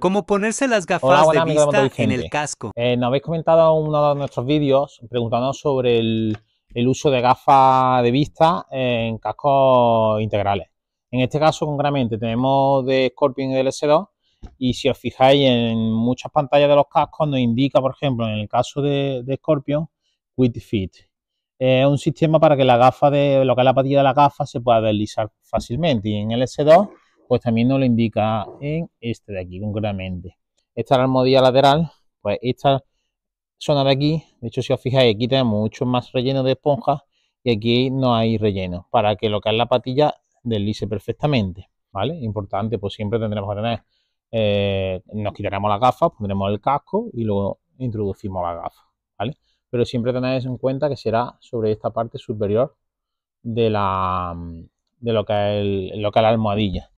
Como ponerse las gafas de vista en el casco. Eh, nos habéis comentado en uno de nuestros vídeos preguntándonos sobre el, uso de gafas de vista en cascos integrales. En este caso, concretamente, tenemos de Scorpion y del S2 y si os fijáis en muchas pantallas de los cascos nos indica, por ejemplo, en el caso de, de Scorpion, Quick Fit. Es un sistema para que la gafa de lo que es la patilla de la gafa se pueda deslizar fácilmente y en el S2 pues también nos lo indica en este de aquí concretamente. Esta es la almohadilla lateral, pues esta zona de aquí, de hecho si os fijáis aquí tenemos mucho más relleno de esponja y aquí no hay relleno para que lo que es la patilla deslice perfectamente, ¿vale? Importante, pues siempre tendremos que tener, eh, nos quitaremos las gafas, pondremos el casco y luego introducimos la gafa. ¿vale? Pero siempre tenéis en cuenta que será sobre esta parte superior de, la, de lo, que lo que es la almohadilla.